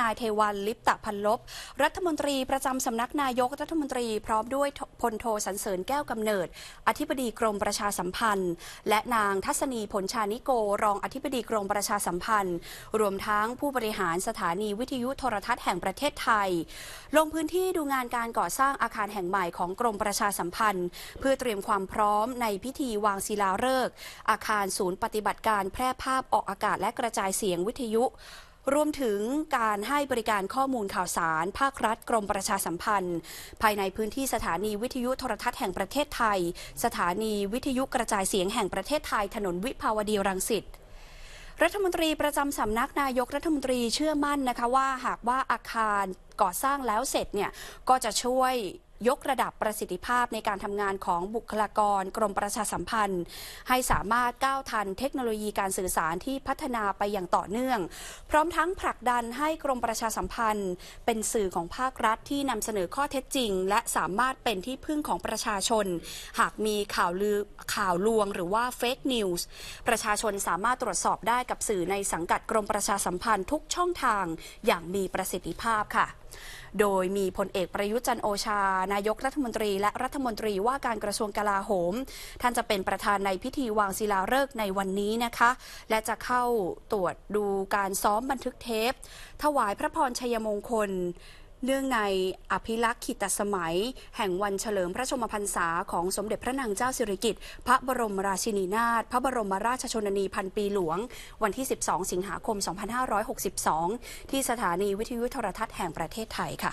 นายเทวันลิปตะพันลบรัฐมนตรีประจำสำนักนายกรัฐมนตรีพร้อมด้วยพลโทสันเสริญแก้วกำเนิด อธิบดีกรมประชาสัมพันธ์ และนางทัศนีผลชานิโกรองอธิบดีกรมประชาสัมพันธ์ รวมทั้งผู้บริหารสถานีวิทยุโทรทัศน์แห่งประเทศไทย ลงพื้นที่ดูงานการก่อสร้างอาคารแห่งใหม่ของกรมประชาสัมพันธ์ เพื่อเตรียมความพร้อมในพิธีวางศิลาฤกษ์อาคารศูนย์ปฏิบัติการแพร่ภาพออกอากาศและกระจายเสียงวิทยุรวมถึงการให้บริการข้อมูลข่าวสารภาครัฐ กรมประชาสัมพันธ์ ภายในพื้นที่สถานีวิทยุโทรทัศน์แห่งประเทศไทย สถานีวิทยุกระจายเสียงแห่งประเทศไทยถนนวิภาวดีรังสิตรัฐมนตรีประจำสำนักนายกรัฐมนตรีเชื่อมั่นนะคะว่าหากว่าอาคารก่อสร้างแล้วเสร็จเนี่ยก็จะช่วยยกระดับประสิทธิภาพในการทำงานของบุคลากรกรมประชาสัมพันธ์ ให้สามารถก้าวทันเทคโนโลยีการสื่อสารที่พัฒนาไปอย่างต่อเนื่อง พร้อมทั้งผลักดันให้กรมประชาสัมพันธ์ เป็นสื่อของภาครัฐที่นำเสนอข้อเท็จจริง และสามารถเป็นที่พึ่งของประชาชน หากมีข่าวลือข่าวลวงหรือว่าเฟกนิวส์ประชาชนสามารถตรวจสอบได้กับสื่อในสังกัดกรมประชาสัมพันธ์ทุกช่องทางอย่างมีประสิทธิภาพค่ะ โดยมีพลเอกประยุจันโอชานายกรัฐมนตรีและรัฐมนตรีว่าการกระทรวงกลาโหม ท่านจะเป็นประธานในพิธีวางศิลาฤกษ์ในวันนี้นะคะ และจะเข้าตรวจดูการซ้อมบันทึกเทปถวายพระพรชัยมงคล เนื่องในอภิลักษ์ขิตสมัย แห่งวันเฉลิมพระชมพรรษาของสมเด็จพระนางเจ้าสิริกิติ์พระบรมราชินีนาถพระบรมราชชนนีพันปีหลวง วันที่ 12 สิงหาคม 2562 ที่สถานีวิทยุโทรทัศน์แห่งประเทศไทยค่ะ